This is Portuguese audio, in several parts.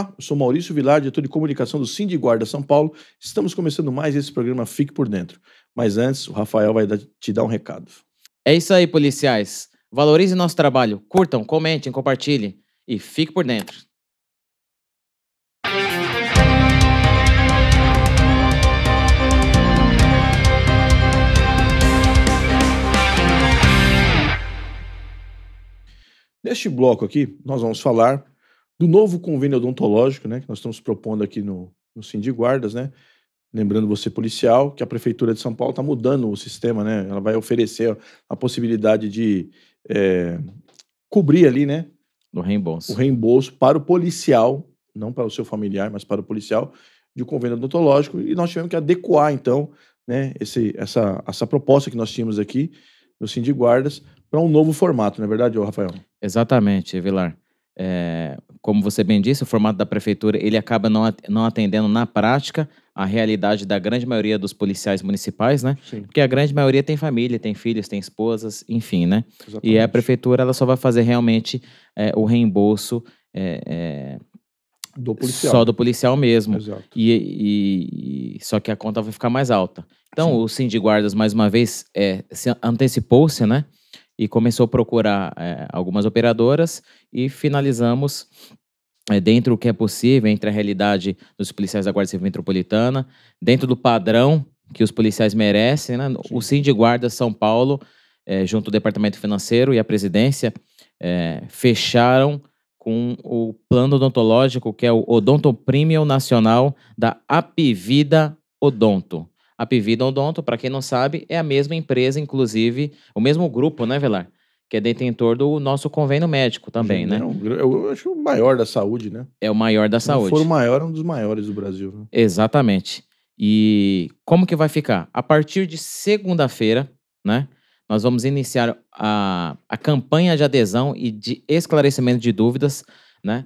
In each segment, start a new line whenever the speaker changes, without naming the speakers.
Olá, eu sou Maurício Vilar, diretor de comunicação do Cindy Guarda São Paulo. Estamos começando mais esse programa Fique
por Dentro. Mas antes, o Rafael vai te dar um recado. É isso aí, policiais. Valorize nosso trabalho. Curtam, comentem, compartilhem e fique por dentro.
Neste bloco aqui, nós vamos falar do novo convênio odontológico, né, que nós estamos propondo aqui no, no Cindy Guardas, né? Lembrando você, policial, que a Prefeitura de São Paulo está mudando o sistema, né? Ela vai oferecer a possibilidade de é, cobrir ali, né? reembolso. O reembolso para o policial, não para o seu familiar, mas para o policial, de um convênio odontológico. E nós tivemos que adequar, então, né, esse, essa, essa proposta que nós tínhamos aqui no Cindy Guardas para um novo
formato, não é verdade, Rafael? Exatamente, Vilar. É, eh, como você bem disse, o formato da prefeitura ele acaba não atendendo na prática a realidade da grande maioria dos policiais municipais, né? Sim. Porque a grande maioria tem família, tem filhos, tem esposas, enfim, né? Exatamente. E a prefeitura ela só vai fazer realmente é, o reembolso é, é do policial. Só do policial mesmo. E, e, e, só que a conta vai ficar mais alta. Então, Sim. o Sindicato Guardas, mais uma vez, é, antecipou-se, né? e começou a procurar é, algumas operadoras e finalizamos é, dentro do que é possível, entre a realidade dos policiais da Guarda Civil Metropolitana, dentro do padrão que os policiais merecem, né? o Sim de Guarda São Paulo, é, junto ao Departamento Financeiro e a Presidência, fecharam com o plano odontológico, que é o Odonto Premium Nacional da Apivida Odonto. A Pivida Odonto, para quem não sabe, é a mesma empresa, inclusive, o mesmo grupo, né, Velar? Que é detentor do nosso convênio médico também, né? Sim, né?
É um, eu é acho o maior da saúde, né?
É o maior da Se saúde. Se for o
maior, é um dos maiores do Brasil. Né?
Exatamente. E como que vai ficar? A partir de segunda-feira, né? Nós vamos iniciar a, a campanha de adesão e de esclarecimento de dúvidas, né?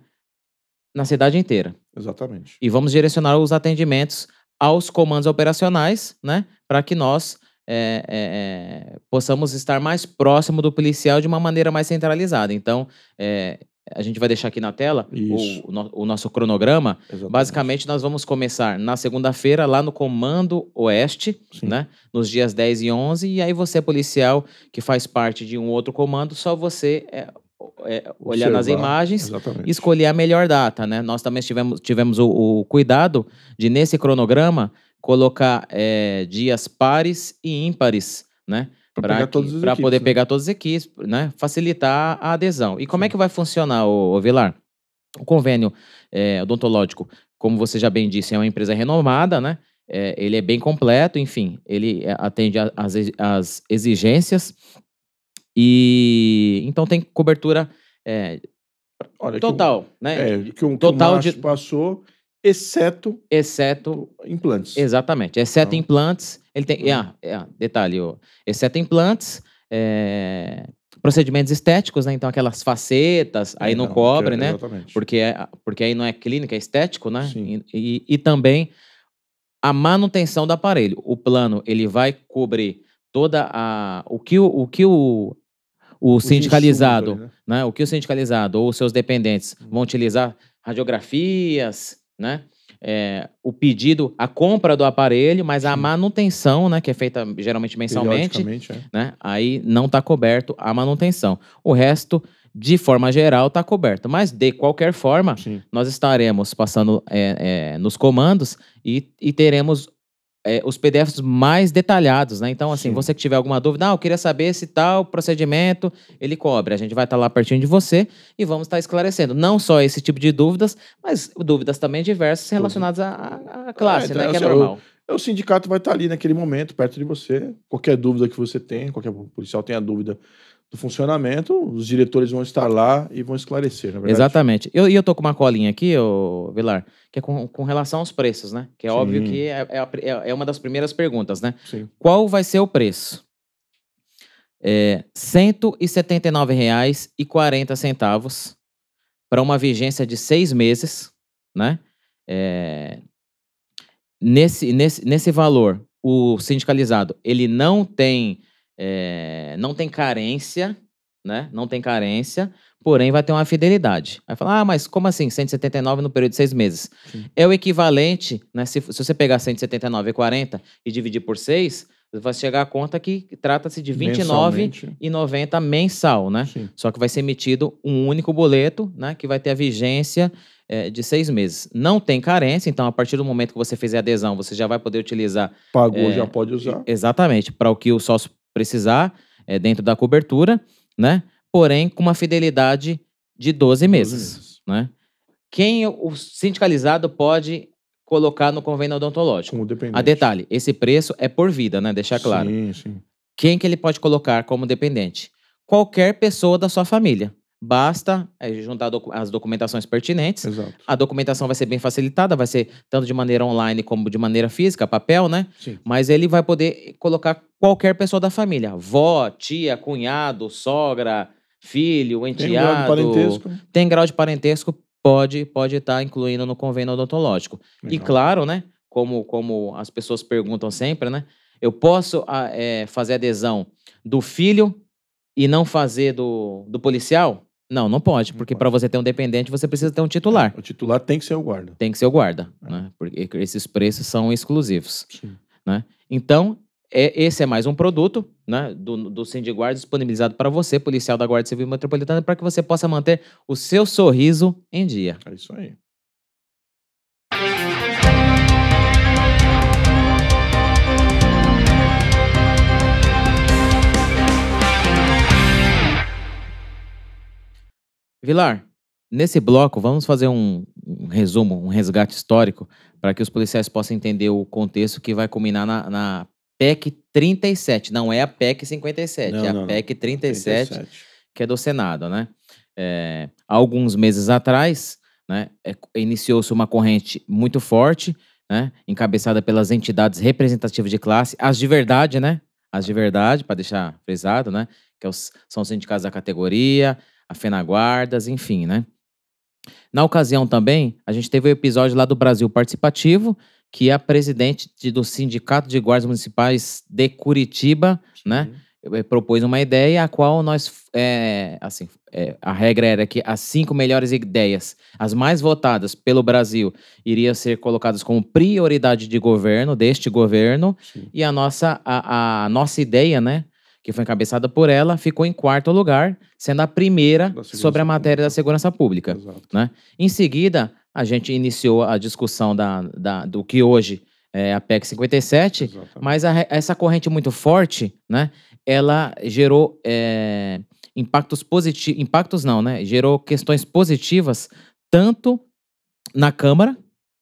Na cidade inteira. Exatamente. E vamos direcionar os atendimentos aos comandos operacionais, né, para que nós é, é, é, possamos estar mais próximo do policial de uma maneira mais centralizada. Então, é, a gente vai deixar aqui na tela o, o, no, o, nosso cronograma. Exatamente. Basicamente, nós vamos começar na segunda-feira, lá no Comando Oeste, né? Nos dias 10 e 11. E aí você, policial, que faz parte de um outro comando, só você é é, olhar nas imagens exatamente. escolher a melhor data, né? Nós também tivemos, tivemos o, o cuidado de, nesse cronograma, colocar é, dias pares e ímpares, né? Para poder né? pegar todas as equipes, né? Facilitar a adesão. E como é Sim. é que vai funcionar, o, Vilar? O convênio é, odontológico, como você já bem disse, é uma empresa renomada, né? É, ele é bem completo, enfim, ele é, atende às exigências e então tem cobertura é, Olha, total, que, né? É, que um total que de
passou, exceto exceto implantes.
Exatamente, exceto então, implantes. Ele tem, uhum. ah, é, ah, é, detalhe, ó, exceto implantes, é, procedimentos estéticos, né? Então aquelas facetas aí é, não, não cobre, né? Exatamente. Porque é, ah, porque aí não é clínica, é estético, né? E, e, e também a manutenção do aparelho. O plano ele vai cobrir toda a o que o, o que o o, sindicalizado, né? né? O que o sindicalizado ou seus dependentes uhum. vão utilizar radiografias, né? É, o pedido, a compra do aparelho, mas a manutenção, né, que é feita geralmente mensalmente, é. né, aí não está coberto a manutenção. O resto, de forma geral, está coberto. Mas, de qualquer forma, Sim. nós estaremos passando é, é nos comandos e, e teremos é, os PDFs mais detalhados, né? Então, assim, Sim. você que tiver alguma dúvida, ah, eu queria saber se tal procedimento ele cobre. A gente vai estar tá lá pertinho de você e vamos estar tá esclarecendo não só esse tipo de dúvidas, mas dúvidas também diversas relacionadas à, à classe, é, então, né? É, que é, é normal.
O, é o sindicato vai estar tá ali naquele momento, perto de você. Qualquer dúvida que você tenha, qualquer policial tenha dúvida do funcionamento,
os diretores vão estar lá e vão esclarecer, é Exatamente. E eu, eu tô com uma colinha aqui, ô, Vilar, que é com, com relação aos preços, né? Que é Sim. óbvio que é, é, é, é, uma das primeiras perguntas, né? Sim. Qual vai ser o preço? É, R$ 179,40 para uma vigência de seis meses, né? É, nesse, nesse, nesse valor, o sindicalizado, ele não tem é, não tem carência, né? Não tem carência, porém vai ter uma fidelidade. Aí fala, ah, mas como assim? 179 no período de seis meses. Sim. É o equivalente, né? Se, se você pegar 179,40 e dividir por seis, vai chegar a conta que trata-se de R$ 29,90 mensal, né? Sim. Só que vai ser emitido um único boleto, né? Que vai ter a vigência é, de seis meses. Não tem carência, então a partir do momento que você fizer adesão, você já vai poder utilizar. Pagou, é, já pode usar. Exatamente, para o que o sócio precisar é, dentro da cobertura, né? Porém, com uma fidelidade de 12 meses, 12 meses. né? Quem o sindicalizado pode colocar no convênio odontológico? Como dependente. A ah, detalhe, esse preço é por vida, né? Deixar claro. Sim, sim. Quem que ele pode colocar como dependente? Qualquer pessoa da sua família. Basta é, juntar as documentações pertinentes. Exato. A documentação vai ser bem facilitada, vai ser tanto de maneira online como de maneira física, papel, né? Sim. Mas ele vai poder colocar qualquer pessoa da família: vó, tia, cunhado, sogra, filho, enteado. Tem grau de parentesco. Né? Tem grau de parentesco, pode pode estar tá incluindo no convênio odontológico. Legal. E claro, né? Como, como as pessoas perguntam sempre, né? Eu posso é, fazer adesão do filho e não fazer do, do policial? Não, não pode, porque para você ter um dependente você precisa ter um titular. É, o titular tem que ser o guarda. Tem que ser o guarda, é. né? Porque esses preços são exclusivos. Sim. Né? Então, é, esse é mais um produto né, do, do Guarda disponibilizado para você, policial da Guarda Civil Metropolitana, para que você possa manter o seu sorriso em dia. É isso aí. Vilar, nesse bloco, vamos fazer um, um resumo, um resgate histórico, para que os policiais possam entender o contexto que vai culminar na, na PEC 37. Não é a PEC 57, não, é a não, PEC 37, 37, que é do Senado, né? É, alguns meses atrás, né, é, iniciou-se uma corrente muito forte, né, encabeçada pelas entidades representativas de classe, as de verdade, né? As de verdade, para deixar frisado, né? Que é são os sindicatos da categoria, a Fenaguardas, enfim, né? Na ocasião também, a gente teve o um episódio lá do Brasil Participativo, que é a presidente do Sindicato de Guardas Municipais de Curitiba, Sim. né? Eh, propôs uma ideia a qual nós é, assim é, a regra era que as cinco melhores ideias as mais votadas pelo Brasil iriam ser colocadas como prioridade de governo deste governo Sim. e a nossa a, a, nossa ideia né que foi encabeçada por ela, ficou em quarto lugar, sendo a primeira sobre a matéria da segurança pública. Né? Em seguida, a gente iniciou a discussão da, da do que hoje é a PEC 57, Exatamente. mas a, essa corrente muito forte, né, ela gerou é, impactos positivos, impactos não, né, gerou questões positivas tanto na Câmara,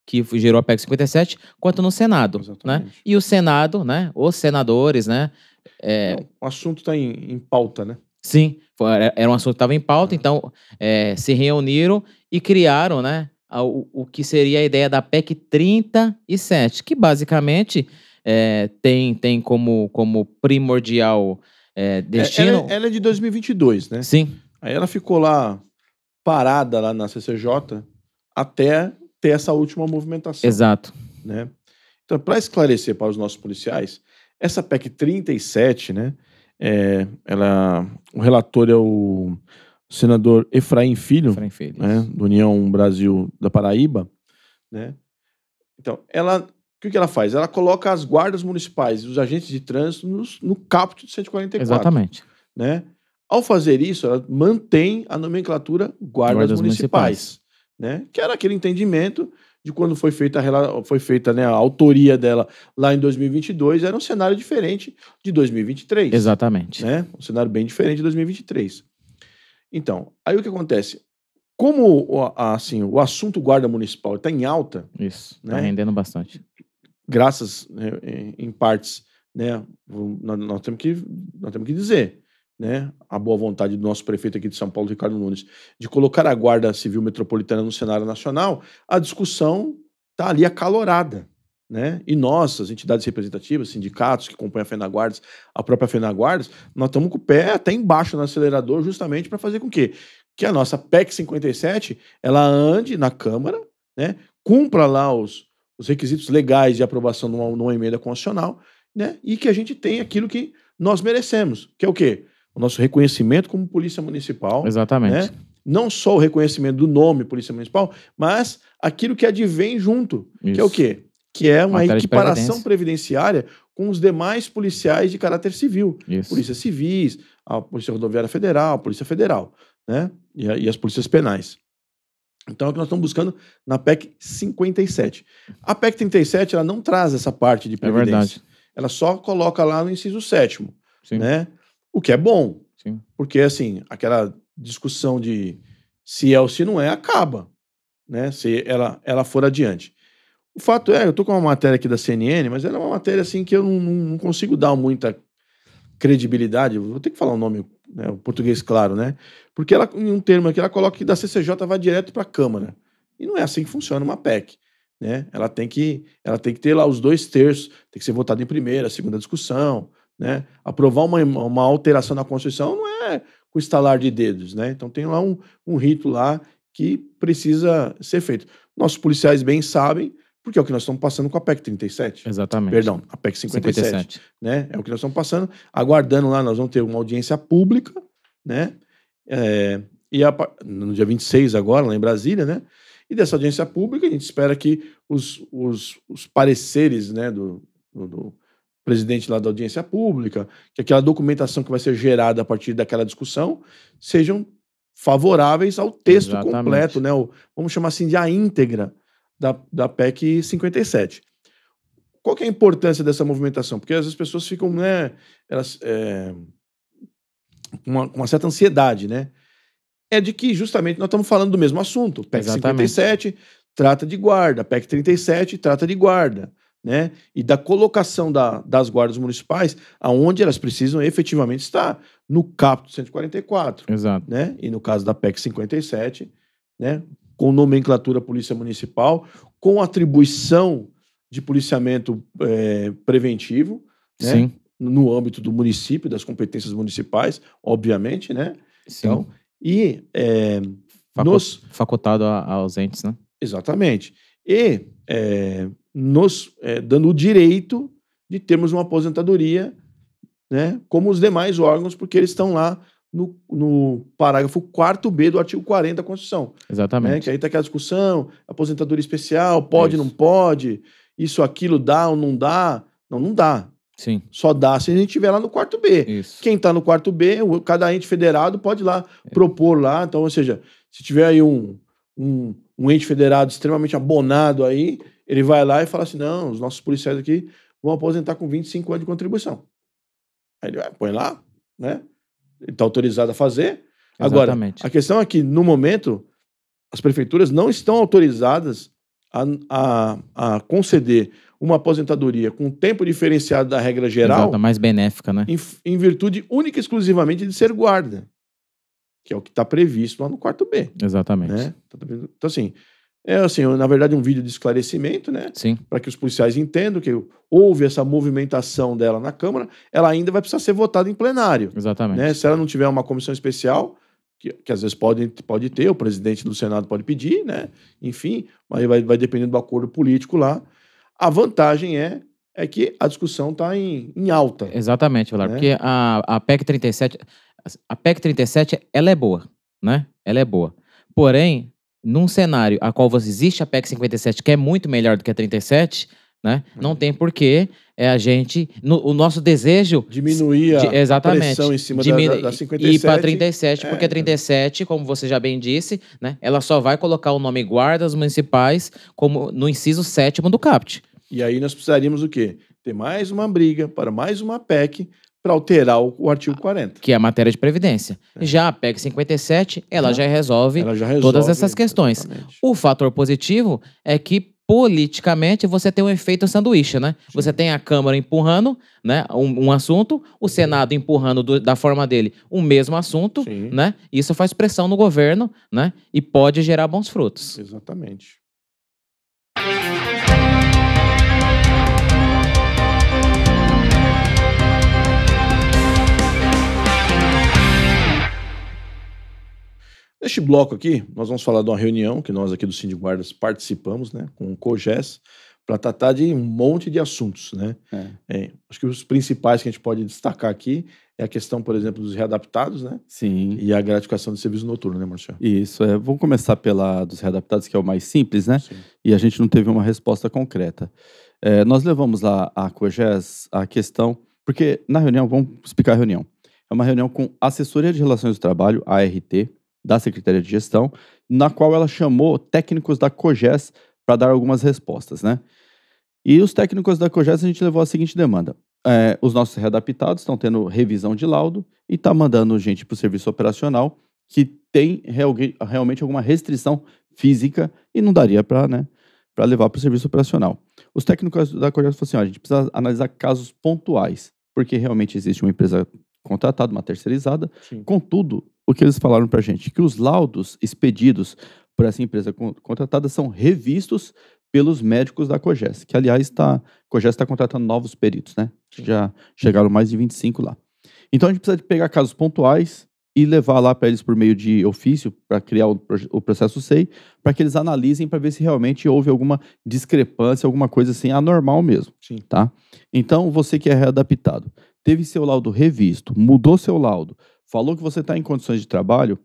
que gerou a PEC 57, quanto no Senado, né? Exatamente. né? E o Senado, né? Os senadores, né? É... Então, o assunto está em, em pauta, né? Sim, é, era um assunto que estava em pauta, é. então é, se reuniram e criaram né, o, o, que seria a ideia da PEC 37, que basicamente é, tem, tem como, como primordial é, destino.
Ela, ela, é de 2022, né? Sim. Aí ela ficou lá parada lá na CCJ até ter essa última movimentação. Exato. Né? Então, para esclarecer para os nossos policiais, essa PEC 37, né, é, ela, o relator é o senador Efraim Filho, Efraim né, do União Brasil da Paraíba. Né? Então, ela, o que, que ela faz? Ela coloca as guardas municipais e os agentes de trânsito nos, no caput de 144. Exatamente. Né? Ao fazer isso, ela mantém a nomenclatura guardas, guardas municipais, municipais, né? que era aquele entendimento de quando foi feita, a, foi feita né, a autoria dela lá em 2022, era um cenário diferente de 2023. Exatamente. Né? Um cenário bem diferente de 2023. Então, aí o que acontece? Como assim, o assunto guarda municipal está em alta. Isso, está né? rendendo bastante. Graças, né, em partes, né? Nós temos que, nós temos que dizer né, a boa vontade do nosso prefeito aqui de São Paulo, Ricardo Nunes, de colocar a Guarda Civil Metropolitana no cenário nacional, a discussão está ali acalorada. Né? E nós, as entidades representativas, sindicatos que compõem a FENAGUARDES, a própria FENAGUARDES, nós estamos com o pé até embaixo no acelerador justamente para fazer com que, que a nossa PEC 57 ela ande na Câmara, né? cumpra lá os, os requisitos legais de aprovação numa, numa emenda constitucional né? e que a gente tenha aquilo que nós merecemos, que é o quê? o nosso reconhecimento como Polícia Municipal. Exatamente. Né? Não só o reconhecimento do nome Polícia Municipal, mas aquilo que advém junto, Isso. que é o quê? Que é uma Matéria equiparação previdenciária com os demais policiais de caráter civil. Isso. Polícia Civis, a Polícia Rodoviária Federal, a Polícia Federal, né? E, a, e as polícias penais. Então é o que nós estamos buscando na PEC 57. A PEC 37 ela não traz essa parte de previdência. É verdade. Ela só coloca lá no inciso 7 né? O que é bom. Sim. Porque, assim, aquela discussão de se é ou se não é, acaba. Né? Se ela, ela for adiante. O fato é, eu tô com uma matéria aqui da CNN, mas ela é uma matéria assim que eu não, não consigo dar muita credibilidade. Vou ter que falar o um nome, né, o português claro, né? Porque ela, em um termo aqui, ela coloca que da CCJ vai direto para a Câmara. E não é assim que funciona uma PEC. Né? Ela, tem que, ela tem que ter lá os dois terços, tem que ser votada em primeira, segunda discussão, né? Aprovar uma, uma alteração na Constituição não é com estalar de dedos. Né? Então tem lá um, um rito lá que precisa ser feito. Nossos policiais bem sabem, porque é o que nós estamos passando com a PEC 37. Exatamente. Perdão, a PEC 57. 57. Né? É o que nós estamos passando. Aguardando lá, nós vamos ter uma audiência pública, né? É, e a, no dia 26 agora, lá em Brasília, né? E dessa audiência pública, a gente espera que os, os, os pareceres né, do, do, presidente lá da audiência pública, que aquela documentação que vai ser gerada a partir daquela discussão sejam favoráveis ao texto Exatamente. completo, né? O, vamos chamar assim de a íntegra da, da PEC 57. Qual que é a importância dessa movimentação? Porque às vezes as pessoas ficam, né? Elas, é, uma, uma certa ansiedade, né? É de que justamente nós estamos falando do mesmo assunto. PEC Exatamente. 57 trata de guarda, PEC 37 trata de guarda né, e da colocação da, das guardas municipais aonde elas precisam efetivamente estar, no capto 144. Exato. Né, e no caso da PEC 57, né, com nomenclatura Polícia Municipal, com atribuição de policiamento é, preventivo, né, Sim. no âmbito do município, das competências municipais, obviamente, né? Sim. Então, e é, Facu nos... Facotado a, a ausentes, né? Exatamente. E é, nos é, dando o direito de termos uma aposentadoria, né, como os demais órgãos, porque eles estão lá no, no parágrafo 4b do artigo 40 da Constituição. Né,
Exatamente. Né, que
aí está aquela discussão, aposentadoria especial, pode, isso. não pode, isso, aquilo, dá ou não dá. Não, não dá. Sim. Só dá se a gente estiver lá no quarto B. Isso. Quem está no quarto B, cada ente federado pode lá é. propor lá. Então, ou seja, se tiver aí um, um, um ente federado extremamente abonado aí, ele vai lá e fala assim: não, os nossos policiais aqui vão aposentar com 25 anos de contribuição. Aí ele vai, ah, põe lá, né? Ele está autorizado a fazer. Exatamente. Agora, a questão é que, no momento, as prefeituras não estão autorizadas a, a, a conceder uma aposentadoria com tempo diferenciado da regra geral. Exato, mais
benéfica, né? Em,
em, virtude única e exclusivamente de ser guarda, que é o que está previsto lá no quarto B.
Exatamente. Né?
Tá então, assim, é assim, na verdade, um vídeo de esclarecimento, né? Sim. Para que os policiais entendam que houve essa movimentação dela na Câmara, ela ainda vai precisar ser votada em plenário. Exatamente. Né? Se ela não tiver uma comissão especial, que, que às vezes pode, pode ter, o presidente do Senado pode pedir, né? Enfim, mas vai, vai dependendo do acordo político lá. A vantagem é é que a discussão está em,
em, alta. Exatamente, Valar, né? porque a, a PEC 37, a PEC 37, ela é boa, né? Ela é boa. Porém, num cenário a qual existe a PEC 57, que é muito melhor do que a 37, né? Não tem porquê é a gente no, o nosso desejo diminuir a de, exatamente, pressão em cima diminu, da, da 57 e para 37 é, porque a 37, é. como você já bem disse, né? Ela só vai colocar o nome guardas municipais como no inciso sétimo do CAPT.
E aí nós precisaríamos o quê? Ter mais uma briga para
mais uma PEC para alterar o, o, artigo 40. Ah, que é a matéria de previdência. É. Já a PEC 57, ela, é. já, resolve ela já resolve todas essas questões. Exatamente. O fator positivo é que politicamente você tem um efeito sanduíche, né? Sim. Você tem a Câmara empurrando né, um, um assunto, o Senado empurrando do, da forma dele o mesmo assunto, Sim. né? Isso faz pressão no governo, né? E pode gerar bons frutos. Exatamente.
Neste bloco aqui, nós vamos falar de uma reunião que nós aqui do Sindicato Guardas participamos, né, com o COGES, para tratar de um monte de assuntos, né? É. É, acho que os principais que a gente pode destacar aqui é a questão, por exemplo, dos readaptados, né? Sim. E a gratificação
do serviço noturno, né, Marcelo? Isso. É. Vamos começar pela dos readaptados, que é o mais simples, né? Sim. E a gente não teve uma resposta concreta. É, nós levamos lá a COGES a questão, porque na reunião, vamos explicar a reunião. É uma reunião com Assessoria de Relações do Trabalho, ART, da Secretaria de Gestão, na qual ela chamou técnicos da COGES para dar algumas respostas, né? E os técnicos da COGES a gente levou a seguinte demanda. É, os nossos readaptados estão tendo revisão de laudo e está mandando gente para o serviço operacional que tem real, realmente alguma restrição física e não daria para né, levar para o serviço operacional. Os técnicos da COGES falaram assim, ó, a gente precisa analisar casos pontuais, porque realmente existe uma empresa contratada, uma terceirizada, Sim. contudo, o que eles falaram para a gente? Que os laudos expedidos por essa empresa contratada são revistos pelos médicos da COGES, que aliás está, a COGES está contratando novos peritos, né? Já chegaram mais de 25 lá. Então a gente precisa de pegar casos pontuais e levar lá para eles por meio de ofício para criar o, o, processo SEI, para que eles analisem para ver se realmente houve alguma discrepância, alguma coisa assim anormal mesmo, Sim. tá? Então você que é readaptado, teve seu laudo revisto, mudou seu laudo, falou que você está em condições de trabalho,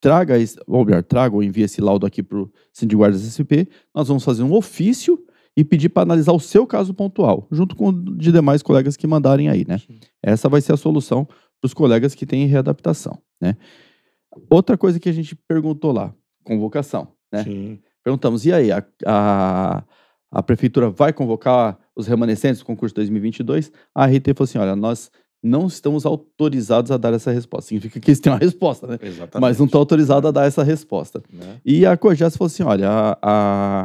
traga, ou melhor, traga ou envie esse laudo aqui para o Sindicato Guardas SP, nós vamos fazer um ofício e pedir para analisar o seu caso pontual, junto com de demais colegas que mandarem aí, né? Sim. Essa vai ser a solução para os colegas que têm readaptação, né? Outra coisa que a gente perguntou lá, convocação, né? Sim. Perguntamos, e aí, a, a, a prefeitura vai convocar os remanescentes do concurso 2022? A RT falou assim, olha, nós não estamos autorizados a dar essa resposta. Significa que eles têm uma resposta, né? Exatamente. Mas não estão tá autorizados a dar essa resposta. Né? E a COGES falou assim: olha, a,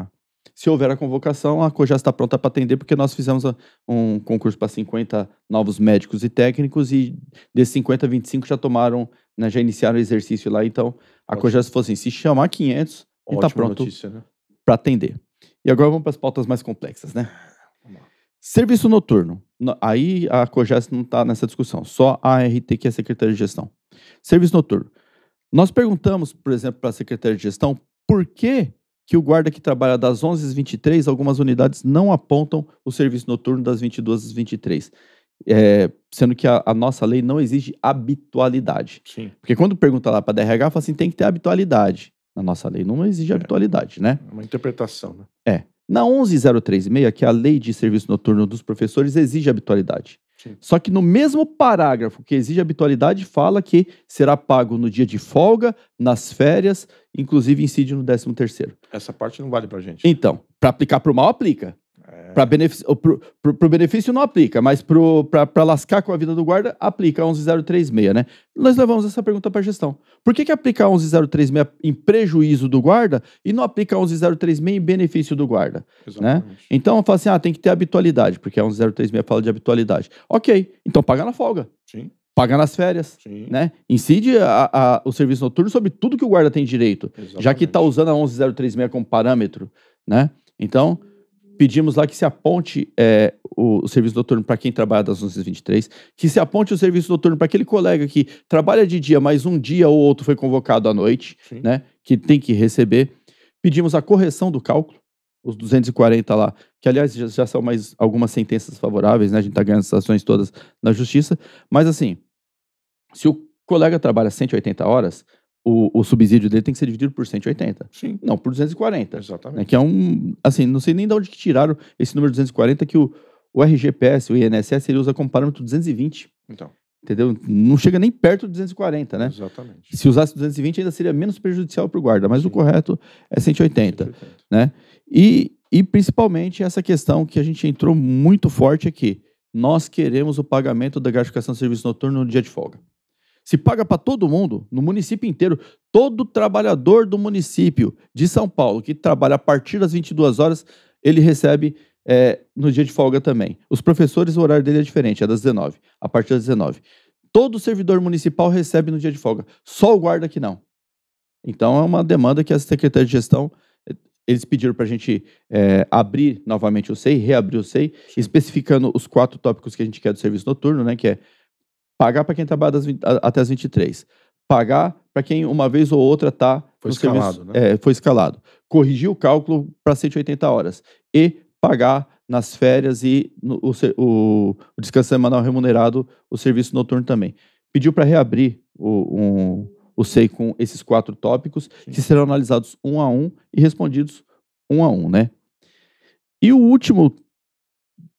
a, se houver a convocação, a COGES está pronta para atender, porque nós fizemos a, um concurso para 50 novos médicos e técnicos, e desses 50, 25 já tomaram, né, já iniciaram o exercício lá. Então, a Ótimo. falou assim: se chamar 500, está pronto né? para atender. E agora vamos para as pautas mais complexas, né? Serviço noturno. Aí a COGES não está nessa discussão, só a ART, que é a Secretaria de Gestão. Serviço noturno. Nós perguntamos, por exemplo, para a Secretaria de Gestão por que, que o guarda que trabalha das 11 às 23, algumas unidades não apontam o serviço noturno das 22 às 23. É, sendo que a, a, nossa lei não exige habitualidade. Sim. Porque quando pergunta lá para a DRH, fala assim, tem que ter habitualidade. Na nossa lei não exige é. habitualidade, né? É uma interpretação, né? É. Na 11036, que é a lei de serviço noturno dos professores, exige habitualidade. Sim. Só que no mesmo parágrafo que exige habitualidade, fala que será pago no dia de folga, nas férias, inclusive incide no 13 terceiro.
Essa parte não vale pra gente.
Então, para aplicar para o mal, aplica. Para benefício, benefício não aplica, mas para lascar com a vida do guarda, aplica 11036, né? Nós levamos essa pergunta para a gestão. Por que, que aplica 11036 em prejuízo do guarda e não aplica 11036 em benefício do guarda? Né? Exatamente. Né? Então, eu falo assim, ah, tem que ter habitualidade, porque a é 11036 fala de habitualidade. Ok, então paga na folga. Sim paga nas férias, Sim. né? Incide a, a, o serviço noturno sobre tudo que o guarda tem direito, Exatamente. já que está usando a 11036 como parâmetro, né? Então, pedimos lá que se aponte é, o, o, serviço noturno para quem trabalha das 11 às 23, que se aponte o serviço noturno para aquele colega que trabalha de dia, mas um dia ou outro foi convocado à noite, Sim. né? Que tem que receber. Pedimos a correção do cálculo, os 240 lá, que aliás já, já são mais algumas sentenças favoráveis, né? A gente está ganhando essas ações todas na justiça. Mas assim, se o colega trabalha 180 horas, o, o, subsídio dele tem que ser dividido por 180. Sim. Não, por 240. Exatamente. Né, que é um. Assim, não sei nem de onde tiraram esse número 240 que o, o RGPS, o INSS, ele usa como parâmetro 220. Então. Entendeu? Não chega nem perto de 240, né?
Exatamente.
Se usasse 220, ainda seria menos prejudicial para o guarda, mas Sim. o correto é 180, 180. Né? E, e principalmente essa questão que a gente entrou muito forte aqui. Nós queremos o pagamento da gratificação de serviço noturno no dia de folga. Se paga para todo mundo, no município inteiro. Todo trabalhador do município de São Paulo que trabalha a partir das 22 horas, ele recebe é, no dia de folga também. Os professores, o horário dele é diferente, é das 19, a partir das 19. Todo servidor municipal recebe no dia de folga, só o guarda que não. Então é uma demanda que a Secretaria de Gestão eh, eles pediram para a gente é, abrir novamente o SEI, reabrir o SEI, especificando os quatro tópicos que a gente quer do serviço noturno, né? Que é Pagar para quem trabalha tá das 20, até as 23. Pagar para quem uma vez ou outra está. Foi escalado, serviço, né? É, foi escalado. Corrigir o cálculo para 180 horas. E pagar nas férias e no, o, o, o, descanso semanal remunerado, o serviço noturno também. Pediu para reabrir o, um, o SEI com esses quatro tópicos, Sim. que serão analisados um a um e respondidos um a um, né? E o último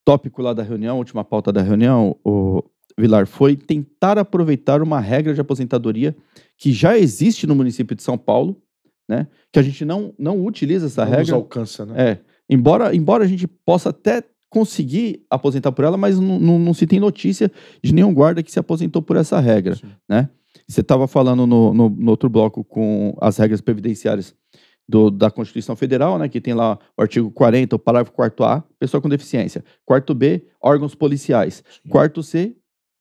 tópico lá da reunião, última pauta da reunião, o Vilar foi tentar aproveitar uma regra de aposentadoria que já existe no município de São Paulo, né? Que a gente não, não utiliza essa não regra. Não
alcança, né? É.
Embora, embora a gente possa até conseguir aposentar por ela, mas não, não se tem notícia de nenhum guarda que se aposentou por essa regra, Sim. né? Você estava falando no, no, no, outro bloco com as regras previdenciárias do, da Constituição Federal, né? Que tem lá o artigo 40, o parágrafo 4A, pessoa com deficiência. Quarto B, órgãos policiais. Sim. Quarto C,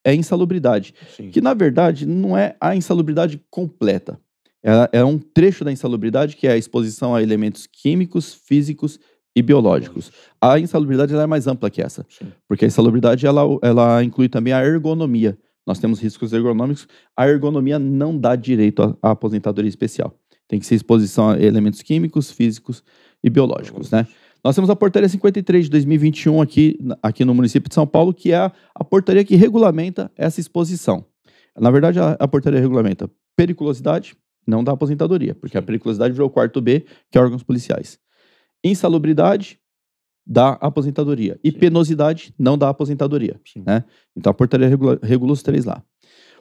é insalubridade. Sim. Que, na verdade, não é a insalubridade completa. É, é um trecho da insalubridade que é a exposição a elementos químicos, físicos e biológicos. A insalubridade é mais ampla que essa, Sim. porque a insalubridade ela, ela inclui também a ergonomia. Nós temos riscos ergonômicos. A ergonomia não dá direito à, à aposentadoria especial. Tem que ser exposição a elementos químicos, físicos e biológicos, né? Nós temos a Portaria 53 de 2021 aqui, aqui no município de São Paulo, que é a, portaria que regulamenta essa exposição. Na verdade, a, a portaria regulamenta periculosidade, não da aposentadoria, porque a periculosidade virou quarto B, que é órgãos policiais. Insalubridade, da aposentadoria. E Sim. penosidade, não da aposentadoria. Né? Então a portaria regula, regula os três lá.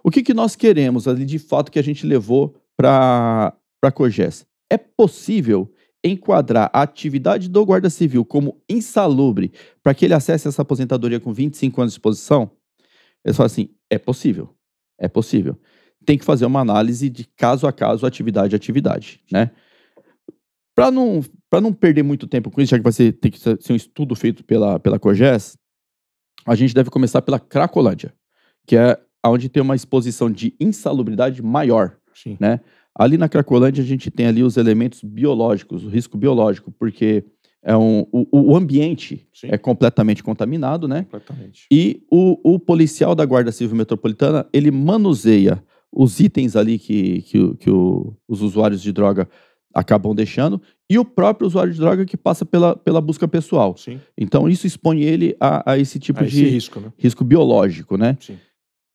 O que, que nós queremos ali de fato que a gente levou para a COGES? É possível enquadrar a atividade do guarda civil como insalubre para que ele acesse essa aposentadoria com 25 anos de exposição? Eles falam assim: é possível. É possível. Tem que fazer uma análise de caso a caso, atividade a atividade, né? Para não, para não perder muito tempo com isso, já que vai ser, tem que ser um estudo feito pela, pela COGES, a gente deve começar pela Cracolândia, que é onde tem uma exposição de insalubridade maior, Sim. né? Ali na Cracolândia, a gente tem ali os elementos biológicos, o risco biológico, porque é um, o, o ambiente Sim. é completamente contaminado, né?
Completamente.
E o, o, policial da Guarda Civil Metropolitana, ele manuseia os itens ali que, que, que o, os usuários de droga acabam deixando e o próprio usuário de droga que passa pela, pela busca pessoal. Sim. Então isso expõe ele a, a esse tipo a de esse risco, né? risco biológico, né? Sim.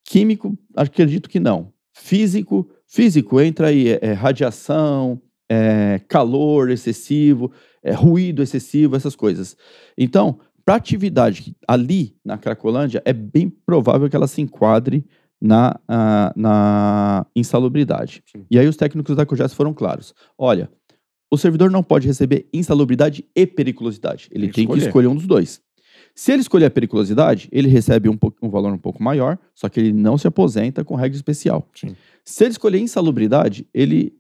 Químico, acredito que não. Físico, físico entra aí é, é radiação, é calor excessivo, é ruído excessivo, essas coisas. Então, para atividade ali na Cracolândia, é bem provável que ela se enquadre na, ah, na insalubridade. Sim. E aí os técnicos da COGES foram claros. Olha, o servidor não pode receber insalubridade e periculosidade. Ele tem, tem que escolher um dos dois. Se ele escolher a periculosidade, ele recebe um, um, valor um pouco maior, só que ele não se aposenta com regra especial. Sim. Se ele escolher insalubridade, ele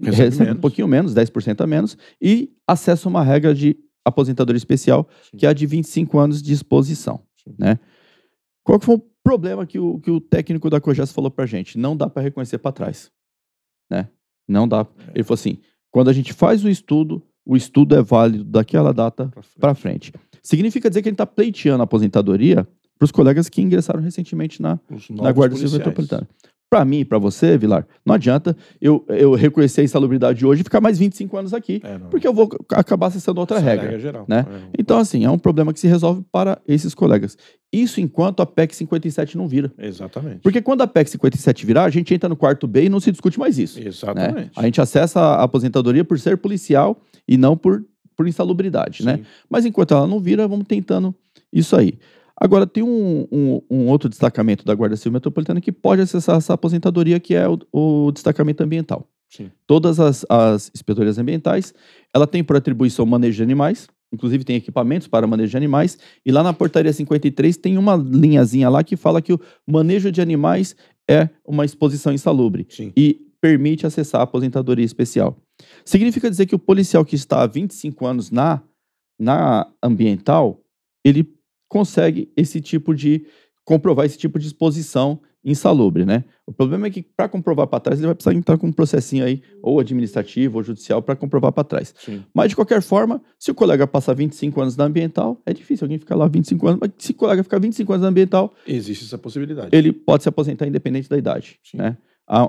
recebe, recebe um pouquinho menos, 10% a menos, e acessa uma regra de aposentadoria especial, Sim. que é a de 25 anos de exposição. Né? Qual que foi o problema que o, que o técnico da Cojas falou pra gente? Não dá para reconhecer para trás. Né? Não dá. É. Ele falou assim: quando a gente faz o estudo, o estudo é válido daquela data para frente. Pra frente. Significa dizer que ele está pleiteando a aposentadoria para os colegas que ingressaram recentemente na, na Guarda Civil Metropolitana. Para mim, para você, Vilar, não adianta eu, eu reconhecer a insalubridade hoje e ficar mais 25 anos aqui, é, porque eu vou acabar acessando outra regra. regra é geral, né? É, então, assim, é um problema que se resolve para esses colegas. Isso enquanto a PEC 57 não vira.
Exatamente.
Porque quando a PEC 57 virar, a gente entra no quarto B e não se discute mais isso. Né? Exatamente. Né? A gente acessa a aposentadoria por ser policial e não por por insalubridade, né? Sim. né? Mas enquanto ela não vira, vamos tentando isso aí. Agora, tem um, um, um, outro destacamento da Guarda Civil Metropolitana que pode acessar essa aposentadoria, que é o, o destacamento ambiental. Sim. Todas as, as inspetorias ambientais, ela tem por atribuição manejo de animais, inclusive tem equipamentos para manejo de animais, e lá na portaria 53 tem uma linhazinha lá que fala que o manejo de animais é uma exposição insalubre. Sim. E permite acessar a aposentadoria especial. Significa dizer que o policial que está há 25 anos na, na ambiental, ele consegue esse tipo de comprovar esse tipo de exposição insalubre, né? O problema é que para comprovar para trás ele vai precisar entrar com um processinho aí ou administrativo ou judicial para comprovar para trás. Sim. Mas de qualquer forma, se o colega passar 25 anos na ambiental, é difícil alguém ficar lá 25 anos, mas se o colega ficar 25 anos na ambiental, existe essa possibilidade. Ele pode se aposentar independente da idade, Sim. né?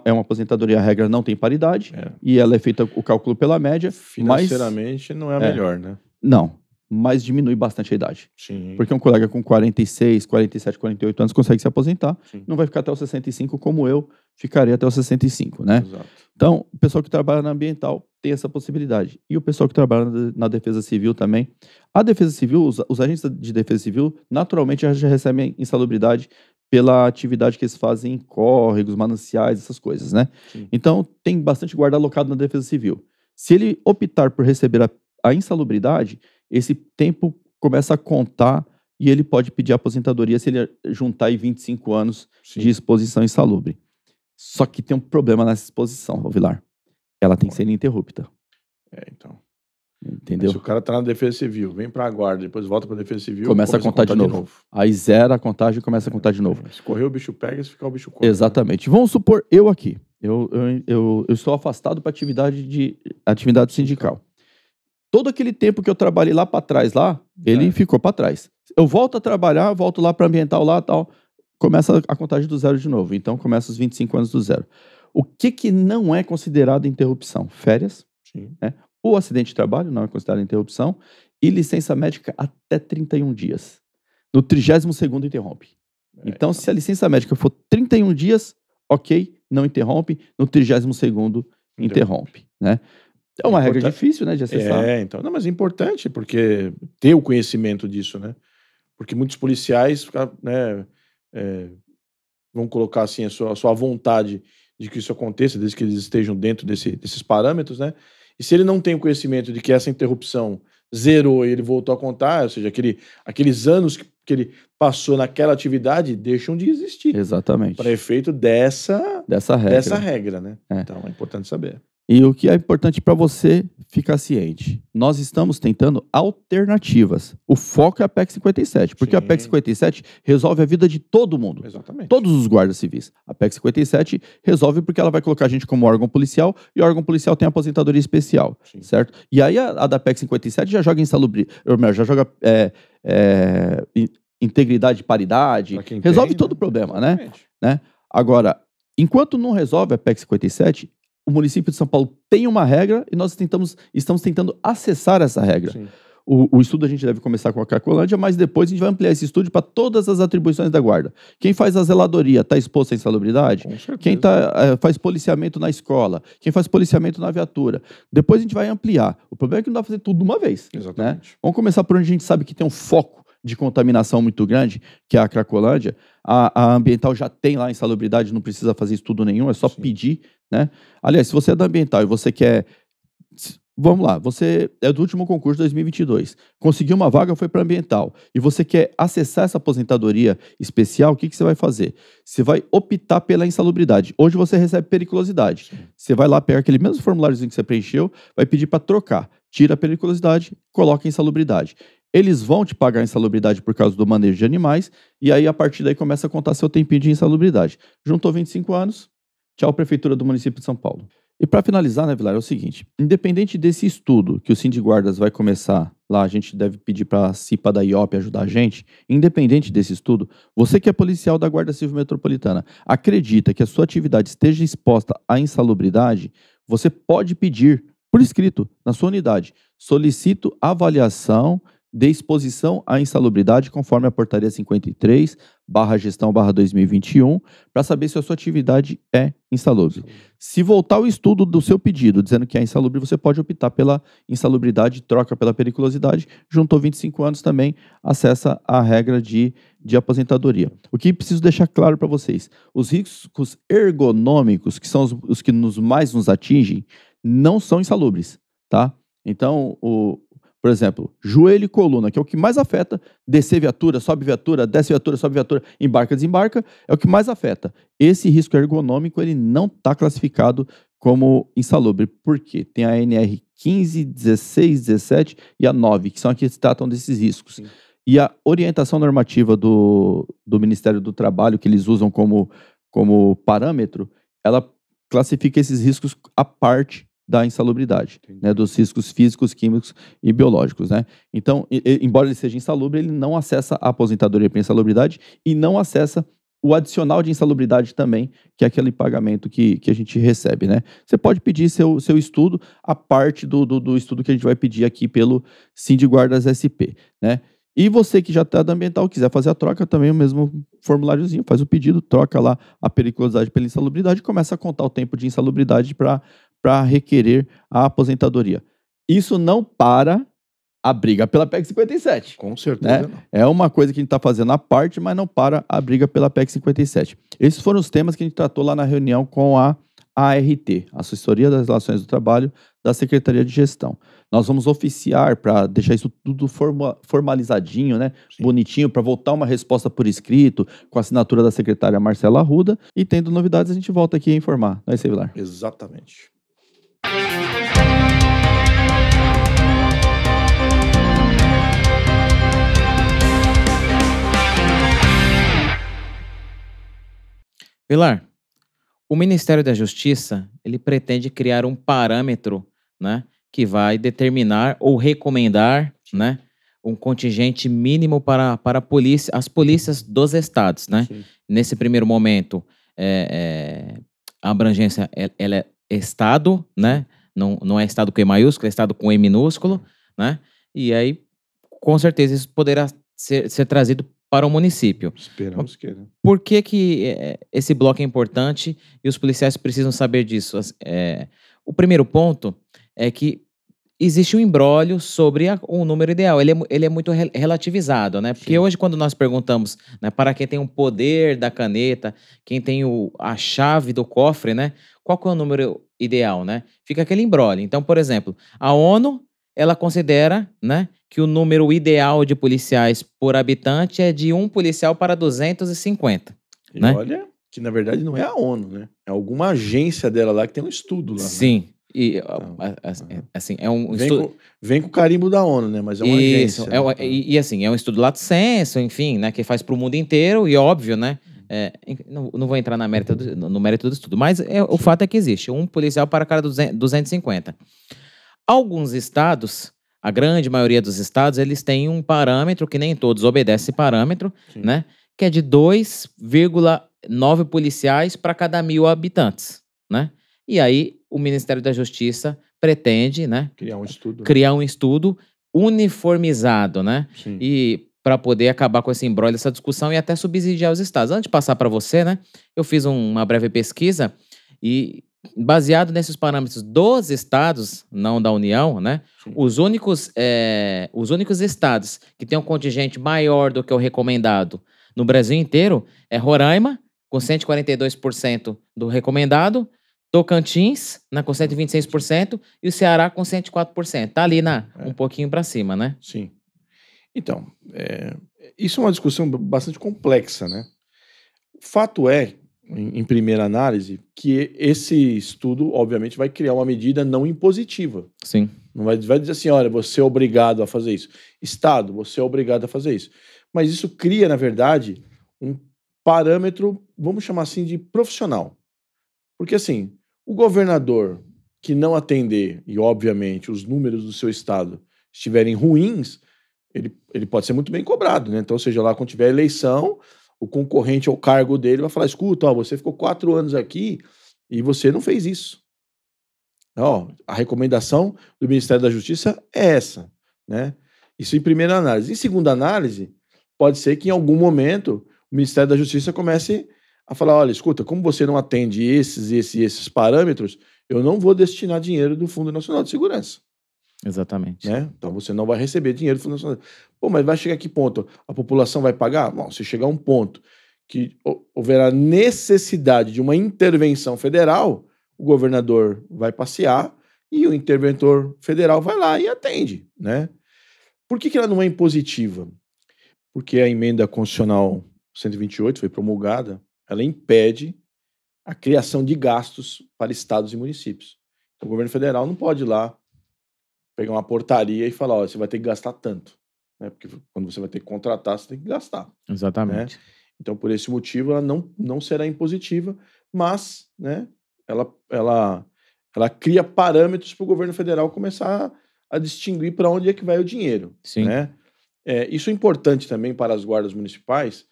é uma aposentadoria, a regra não tem paridade é. e ela é feita o cálculo pela média. Financeiramente
mas, não é a é. melhor,
né? Não, mas diminui bastante a idade. Sim. Porque um colega com 46, 47, 48 anos consegue se aposentar, Sim. não vai ficar até os 65 como eu ficaria até os 65, né? Exato. Então, o pessoal que trabalha na ambiental tem essa possibilidade. E o pessoal que trabalha na defesa civil também. A defesa civil, os, os agentes de defesa civil, naturalmente já recebem insalubridade pela atividade que eles fazem em córregos, mananciais, essas coisas, né? Sim. Então, tem bastante guarda alocado na Defesa Civil. Se ele optar por receber a, a insalubridade, esse tempo começa a contar e ele pode pedir aposentadoria se ele juntar aí 25 anos Sim. de exposição insalubre. Só que tem um problema nessa exposição, Vilar. Ela tem que ser ininterrupta. É, então. Entendeu? Se o cara tá na defesa civil, vem pra guarda, depois volta pra defesa civil. Começa, começa a, contar a, contar de novo. novo. Aí zera a contagem e começa a contar de novo. É, se correr o bicho pega, se ficar o bicho corre. Exatamente. Vamos supor eu aqui. Eu, eu, eu, eu estou afastado para atividade de atividade sindical. Todo aquele tempo que eu trabalhei lá para trás, lá, ele é. ficou para trás. Eu volto a trabalhar, volto lá para ambiental lá tal, começa a contagem do zero de novo. Então começa os 25 anos do zero. O que, que não é considerado interrupção? Férias, né? O acidente de trabalho não é considerado interrupção e licença médica até 31 dias. No 32º interrompe. É, então, então, se a licença médica for 31 dias, ok, não interrompe. No 32º interrompe, interrompe né? É uma regra difícil, né, de acessar. É, então, não,
mas é importante porque ter o conhecimento disso, né? Porque muitos policiais, né, é, vão colocar assim a sua, a sua vontade de que isso aconteça, desde que eles estejam dentro desse, desses parâmetros, né? E se ele não tem o conhecimento de que essa interrupção zerou e ele voltou a contar, ou seja, aquele, aqueles anos que, que ele passou naquela atividade deixam de existir.
Exatamente. Para
efeito dessa, dessa regra. Dessa regra, né? É. Então é importante saber.
E o que é importante para você ficar ciente? Nós estamos tentando alternativas. O foco é a PEC 57, porque Sim. a PEC 57 resolve a vida de todo mundo. Exatamente. Todos os guardas civis. A PEC 57 resolve porque ela vai colocar a gente como órgão policial e o órgão policial tem aposentadoria especial, Sim. certo? E aí a, a, da PEC 57 já joga insalubri... Já joga é, é, integridade, paridade. Resolve tem, todo né? o problema, né? né? Agora, enquanto não resolve a PEC 57, o município de São Paulo tem uma regra e nós tentamos, estamos tentando acessar essa regra. O, o, estudo a gente deve começar com a Cracolândia, mas depois a gente vai ampliar esse estudo para todas as atribuições da guarda. Quem faz a zeladoria está exposto à insalubridade? Quem tá, é, faz policiamento na escola? Quem faz policiamento na viatura? Depois a gente vai ampliar. O problema é que não dá para fazer tudo de uma vez. Né? Exatamente. Né? Vamos começar por onde a gente sabe que tem um foco de contaminação muito grande, que é a Cracolândia. A, a ambiental já tem lá insalubridade, não precisa fazer estudo nenhum, é só Sim. pedir né? Aliás, se você é da ambiental e você quer. Vamos lá, você é do último concurso de 2022, conseguiu uma vaga, foi para ambiental, e você quer acessar essa aposentadoria especial, o que, que você vai fazer? Você vai optar pela insalubridade. Hoje você recebe periculosidade. Você vai lá, pega aquele mesmo formuláriozinho que você preencheu, vai pedir para trocar. Tira a periculosidade, coloca a insalubridade eles vão te pagar a insalubridade por causa do manejo de animais, e aí a partir daí começa a contar seu tempinho de insalubridade. Juntou 25 anos, Tchau, Prefeitura do município de São Paulo. E para finalizar, né, Vilar, é o seguinte: independente desse estudo que o Guardas vai começar lá, a gente deve pedir para a CIPA da IOP ajudar a gente. Independente desse estudo, você que é policial da Guarda Civil Metropolitana acredita que a sua atividade esteja exposta à insalubridade, você pode pedir por escrito na sua unidade: solicito avaliação de exposição à insalubridade conforme a portaria 53 barra gestão barra 2021 para saber se a sua atividade é insalubre. Se voltar o estudo do seu pedido dizendo que é insalubre, você pode optar pela insalubridade, troca pela periculosidade, juntou 25 anos também, acessa a regra de, de aposentadoria. O que preciso deixar claro para vocês, os riscos ergonômicos, que são os, os que nos mais nos atingem, não são insalubres, tá? Então, o, por exemplo, joelho e coluna, que é o que mais afeta. Descer viatura, sobe viatura, desce viatura, sobe viatura, embarca, desembarca, é o que mais afeta. Esse risco ergonômico ele não está classificado como insalubre. Por quê? Tem a NR 15, 16, 17 e a 9, que são as que tratam desses riscos. Sim. E a orientação normativa do, do Ministério do Trabalho, que eles usam como, como parâmetro, ela classifica esses riscos à parte da insalubridade, né, dos riscos físicos, químicos e biológicos. Né? Então, e, embora ele seja insalubre, ele não acessa a aposentadoria pela insalubridade e não acessa o adicional de insalubridade também, que é aquele pagamento que, que a gente recebe, né? Você pode pedir seu, seu estudo, a parte do, do, do estudo que a gente vai pedir aqui pelo Sindiguardas SP, né? E você que já está da ambiental, quiser fazer a troca, também o mesmo formuláriozinho, faz o pedido, troca lá a periculosidade pela insalubridade, e começa a contar o tempo de insalubridade para para requerer a aposentadoria. Isso não para a briga pela PEC 57. Com certeza. Né? É uma coisa que a gente está fazendo à parte, mas não para a briga pela PEC 57. Esses foram os temas que a gente tratou lá na reunião com a ART, Assessoria das Relações do Trabalho, da Secretaria de Gestão. Nós vamos oficiar para deixar isso tudo formalizadinho, né? Sim. Bonitinho, para voltar uma resposta por escrito, com a assinatura da secretária Marcela Arruda. E tendo novidades, a gente volta aqui a informar. Não é Exatamente.
Pilar, o Ministério da Justiça ele pretende criar um parâmetro, né, que vai determinar ou recomendar, né, um contingente mínimo para, para polícia, as polícias dos estados, né? Nesse primeiro momento, é, é, a abrangência ela, é Estado, né? Não, não é Estado com E maiúsculo, é Estado com E minúsculo, né? E aí, com certeza, isso poderá ser, ser trazido para o município. Esperamos que. Né? Por que, que é, esse bloco é importante e os policiais precisam saber disso? É, o primeiro ponto é que existe um embrólio sobre a, o número ideal. Ele é, ele é muito re, relativizado, né? Porque Sim. hoje, quando nós perguntamos né, para quem tem o poder da caneta, quem tem o, a chave do cofre, né? Qual que é o número ideal, né? Fica aquele embrólio. Então, por exemplo, a ONU, ela considera, né? Que o número ideal de policiais por habitante é de um policial para 250. E né? olha
que, na verdade, não é a ONU, né? É alguma agência dela lá que tem um estudo lá. Né? Sim. Né? E, tá. é, assim, é um vem estudo... Com, vem com o carimbo da ONU, né? Mas é uma Isso, agência. É, né?
Tá. e, e, assim, é um estudo lato senso, enfim, né? Que faz para o mundo inteiro e óbvio, né? Uhum. É, não, não, vou entrar na mérito do, no mérito do estudo, mas é, o fato é que existe um policial para cada 250. Alguns estados, a grande maioria dos estados, eles têm um parâmetro, que nem todos obedecem esse parâmetro, Sim. né? Que é de 2,9 policiais para cada mil habitantes, né? E aí o Ministério da Justiça pretende, né? Criar um estudo. Né? Criar um estudo uniformizado, né? Sim. E para poder acabar com esse embrolho, essa discussão e até subsidiar os estados. Antes de passar para você, né? Eu fiz uma breve pesquisa e baseado nesses parâmetros dos estados, não da União, né? Sim. Os únicos, é, os únicos estados que têm um contingente maior do que o recomendado no Brasil inteiro é Roraima, com 142% do recomendado, Tocantins, né, com 126%, e o Ceará com 104%. Tá ali na, é. um pouquinho para cima, né? Sim.
Então, é, isso é uma discussão bastante complexa, né? O fato é, em, em, primeira análise, que esse estudo, obviamente, vai criar uma medida não impositiva. Sim. Não vai, vai dizer assim, olha, você é obrigado a fazer isso. Estado, você é obrigado a fazer isso. Mas isso cria, na verdade, um parâmetro, vamos chamar assim, de profissional. Porque assim, o governador que não atender, e obviamente os números do seu estado estiverem ruins, ele, ele pode ser muito bem cobrado, né? Então, seja lá quando tiver eleição, o concorrente ao cargo dele vai falar: escuta, ó, você ficou quatro anos aqui e você não fez isso. Ó, a recomendação do Ministério da Justiça é essa, né? Isso em primeira análise. Em segunda análise, pode ser que em algum momento o Ministério da Justiça comece a a falar: olha, escuta, como você não atende esses, esses, esses parâmetros, eu não vou destinar dinheiro do Fundo Nacional de Segurança.
Exatamente. Né?
Então você não vai receber dinheiro do Fundo Nacional. Pô, mas vai chegar a que ponto? A população vai pagar? Bom, se chegar a um ponto que houver a necessidade de uma intervenção federal, o governador vai passear e o interventor federal vai lá e atende, né? Por que, que ela não é impositiva? Porque a emenda constitucional 128 foi promulgada ela impede a criação de gastos para estados e municípios. Então, o governo federal não pode ir lá pegar uma portaria e falar, ó, você vai ter que gastar tanto, né? Porque quando você vai ter que contratar, você tem que gastar. Né?
Exatamente.
Né? Então, por esse motivo, ela não, não será impositiva, mas, né, ela, ela, ela cria parâmetros para o governo federal começar a, a distinguir para onde é que vai o dinheiro, Sim. né? É, isso é importante também para as guardas municipais,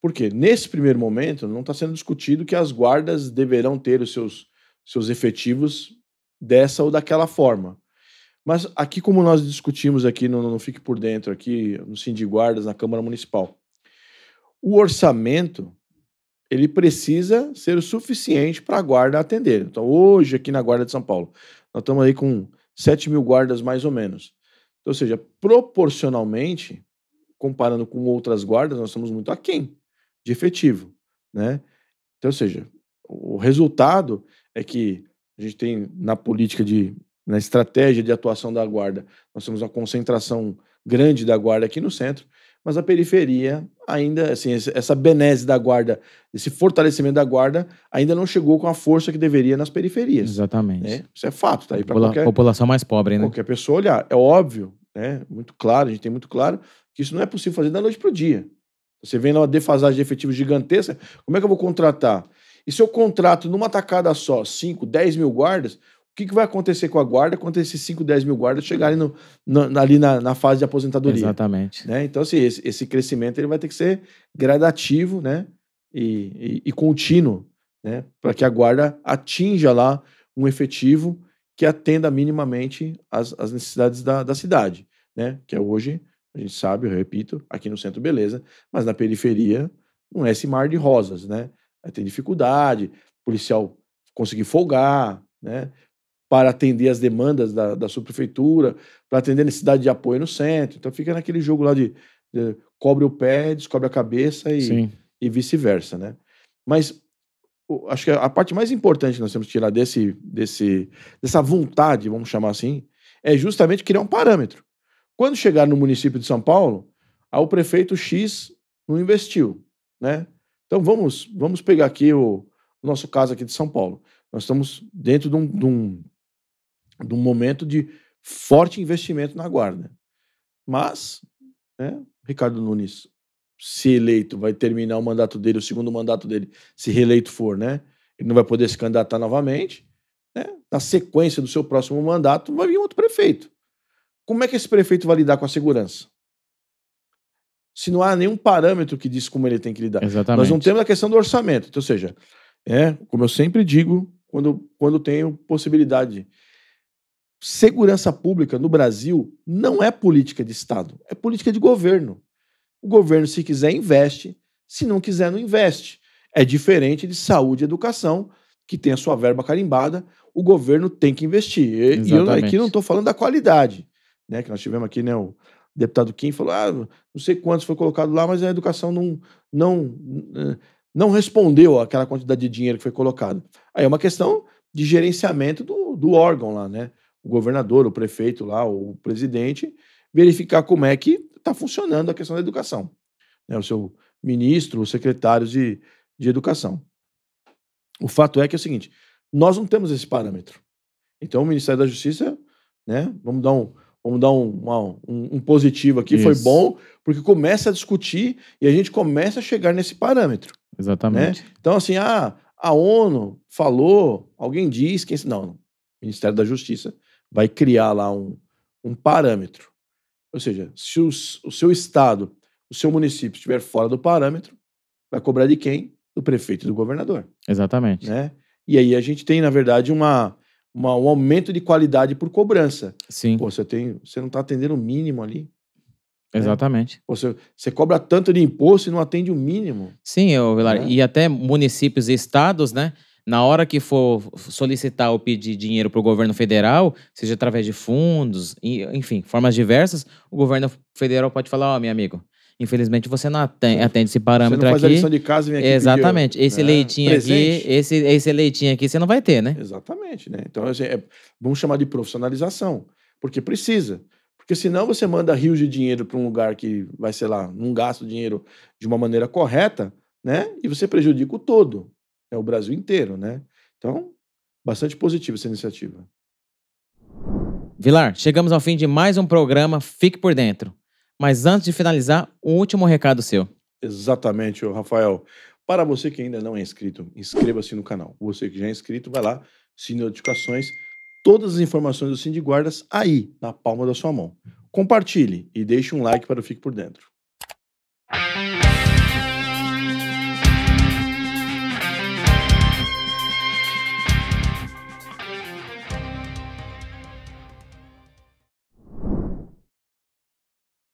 porque nesse primeiro momento não está sendo discutido que as guardas deverão ter os seus, seus efetivos dessa ou daquela forma. Mas aqui, como nós discutimos aqui no, no Fique Por Dentro, aqui no Cindy Guardas, na Câmara Municipal, o orçamento ele precisa ser o suficiente para a guarda atender. Então, hoje, aqui na Guarda de São Paulo, nós estamos aí com 7 mil guardas mais ou menos. Então, ou seja, proporcionalmente, comparando com outras guardas, nós somos muito aquém de efetivo, né? Então, ou seja, o resultado é que a gente tem na política de na estratégia de atuação da guarda, nós temos uma concentração grande da guarda aqui no centro, mas a periferia ainda, assim, essa benese da guarda, esse fortalecimento da guarda ainda não chegou com a força que deveria nas periferias. Né? Exatamente. Né? Isso é fato, tá aí para qualquer população mais pobre, né? Qualquer pessoa olhar, é óbvio, né? Muito claro, a gente tem muito claro que isso não é possível fazer da noite para o dia. Você vem numa defasagem de efetivo gigantesca, como é que eu vou contratar? E se eu contrato numa tacada só 5, 10 mil guardas, o que, que vai acontecer com a guarda quando esses 5, 10 mil guardas chegarem no, no, ali na, na, fase de aposentadoria? Exatamente. Né? Então, assim, esse, esse, crescimento ele vai ter que ser gradativo né? e, e, e contínuo né? para que a guarda atinja lá um efetivo que atenda minimamente as necessidades da, da cidade, né? que é hoje a gente sabe, eu repito, aqui no centro, beleza, mas na periferia não é esse mar de rosas, né? Aí tem dificuldade, policial conseguir folgar, né? Para atender as demandas da, da subprefeitura, para atender a necessidade de apoio no centro. Então fica naquele jogo lá de, de cobre o pé, descobre a cabeça e, e vice-versa, né? Mas acho que a parte mais importante que nós temos que tirar desse, desse, dessa vontade, vamos chamar assim, é justamente criar um parâmetro. Quando chegar no município de São Paulo, o prefeito X não investiu, né? Então vamos, vamos pegar aqui o, o nosso caso aqui de São Paulo. Nós estamos dentro de um, de um, de um momento de forte investimento na guarda. Mas, né, Ricardo Nunes, se eleito, vai terminar o mandato dele, o segundo mandato dele, se reeleito for, né? Ele não vai poder se candidatar novamente. Né? Na sequência do seu próximo mandato, vai vir outro prefeito. Como é que esse prefeito vai lidar com a segurança? Se não há nenhum parâmetro que diz como ele tem que lidar. Exatamente. Nós não temos a questão do orçamento. Então, ou seja, é, como eu sempre digo, quando, quando tenho possibilidade. Segurança pública no Brasil não é política de Estado, é política de governo. O governo, se quiser, investe, se não quiser, não investe. É diferente de saúde e educação, que tem a sua verba carimbada, o governo tem que investir. E eu aqui não estou falando da qualidade né? Que nós tivemos aqui, né? O deputado Kim falou: ah, não sei quantos foi colocado lá, mas a educação não, não, não respondeu àquela quantidade de dinheiro que foi colocado. Aí é uma questão de gerenciamento do, do órgão lá, né? O governador, o prefeito lá, o presidente, verificar como é que está funcionando a questão da educação. Né? O seu ministro, os secretários de, de educação. O fato é que é o seguinte: nós não temos esse parâmetro. Então, o Ministério da Justiça, né? Vamos dar um, vamos dar um, um, um, positivo aqui, Isso. foi bom, porque começa a discutir e a gente começa a chegar nesse parâmetro.
Exatamente.
Né? Então, assim, ah, a ONU falou, alguém diz, quem. Não, o Ministério da Justiça vai criar lá um, um parâmetro. Ou seja, se o o seu estado, o seu município estiver fora do parâmetro, vai cobrar de quem? Do prefeito e do governador.
Exatamente. Né?
E aí a gente tem, na verdade, uma, uma, um aumento de qualidade por cobrança. Sim. Pô, você, tem, você não está atendendo o mínimo ali.
Né? Exatamente.
você, você cobra tanto de imposto e não atende o mínimo.
Sim, eu, Vilar, né? e até municípios e estados, né? Na hora que for solicitar ou pedir dinheiro para o governo federal, seja através de fundos, enfim, formas diversas, o governo federal pode falar: Ó, oh, meu amigo, Infelizmente você não atende, atende esse parâmetro você não faz aqui. A lição de casa e vem aqui Exatamente. Pedir, esse né? leitinho Presente. aqui, esse, esse leitinho aqui você não vai ter, né? Exatamente, né? Então, assim, é,
vamos chamar de profissionalização, porque precisa. Porque senão você manda rios de dinheiro para um lugar que vai, sei lá, não gasta o dinheiro de uma maneira correta, né? E você prejudica o todo, é né? o Brasil inteiro, né? Então, bastante positiva essa iniciativa.
Vilar, chegamos ao fim de mais um programa Fique por Dentro. Mas antes de finalizar, um último recado seu.
Exatamente, Rafael. Para você que ainda não é inscrito, inscreva-se no canal. Você que já é inscrito, vai lá, sino notificações, todas as informações do Cindy Guardas aí, na palma da sua mão. Compartilhe e deixe um like para o Fique por Dentro.